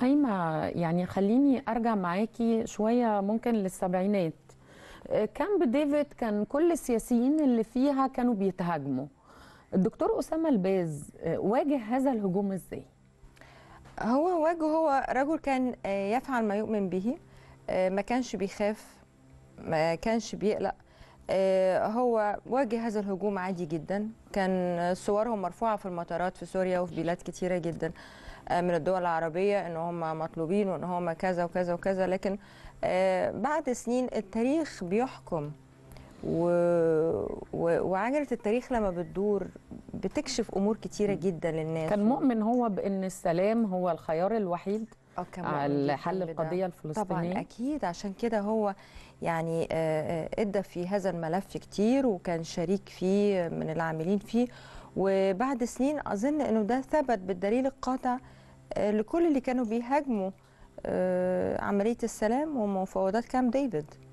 قايمه يعني خليني ارجع معاكي شويه ممكن للسبعينات آه، كامب ديفيد كان كل السياسيين اللي فيها كانوا بيتهاجموا الدكتور اسامه الباز آه، واجه هذا الهجوم ازاي هو واجه هو رجل كان آه، يفعل ما يؤمن به ما كانش بيخاف ما كانش بيقلق آه، هو واجه هذا الهجوم عادي جدا كان صورهم مرفوعة في المطارات في سوريا وفي بلاد كتيرة جدا آه، من الدول العربية ان هم مطلوبين وان هم كذا وكذا وكذا لكن آه، بعد سنين التاريخ بيحكم و... و... وعجلة التاريخ لما بتدور بتكشف أمور كتيرة جدا للناس كان مؤمن هو بأن السلام هو الخيار الوحيد آه، على حل القضيه الفلسطينيه طبعا اكيد عشان كده هو يعني آه، آه، ادى في هذا الملف كتير وكان شريك فيه من العاملين فيه وبعد سنين اظن انه ده ثبت بالدليل القاطع لكل اللي كانوا بيهاجموا عمليه السلام ومفاوضات كامب ديفيد